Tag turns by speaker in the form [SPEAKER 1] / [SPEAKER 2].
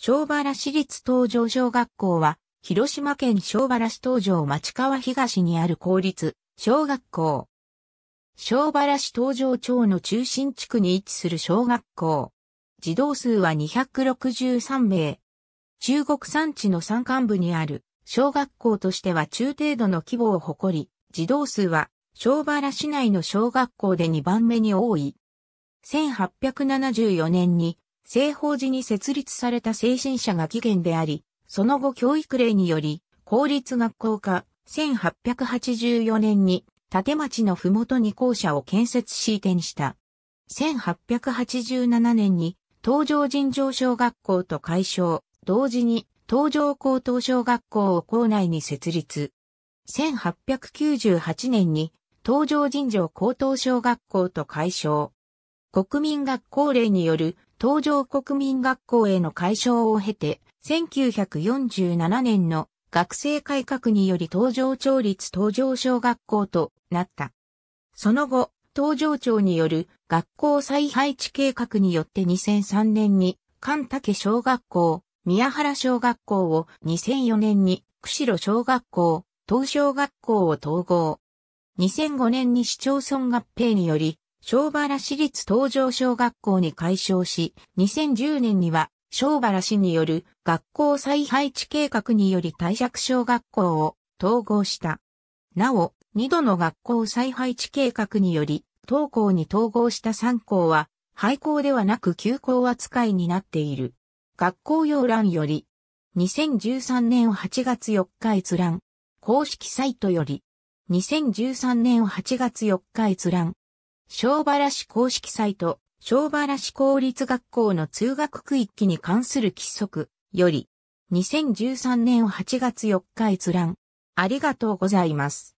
[SPEAKER 1] 小原市立東上小学校は、広島県小原市東上町川東にある公立小学校。小原市東上町の中心地区に位置する小学校。児童数は263名。中国山地の山間部にある小学校としては中程度の規模を誇り、児童数は小原市内の小学校で2番目に多い。1874年に西方寺に設立された精神者が起源であり、その後教育令により、公立学校化、1884年に、立町の麓に校舎を建設し移転した。1887年に、東上尋常小学校と改称、同時に、東上高等小学校を校内に設立。1898年に、東上尋常高等小学校と改称。国民学校令による東上国民学校への解消を経て、1947年の学生改革により東上町立東上小学校となった。その後、東上町による学校再配置計画によって2003年に関竹小学校、宮原小学校を2004年に釧路小学校、東小学校を統合。2005年に市町村合併により小原市立東上小学校に改称し、2010年には小原市による学校再配置計画により退職小学校を統合した。なお、二度の学校再配置計画により、当校に統合した三校は、廃校ではなく休校扱いになっている。学校要欄より、2013年8月4日閲覧、公式サイトより、2013年8月4日閲覧、小原市公式サイト、小原市公立学校の通学区域に関する規則より、2013年8月4日閲覧。ありがとうございます。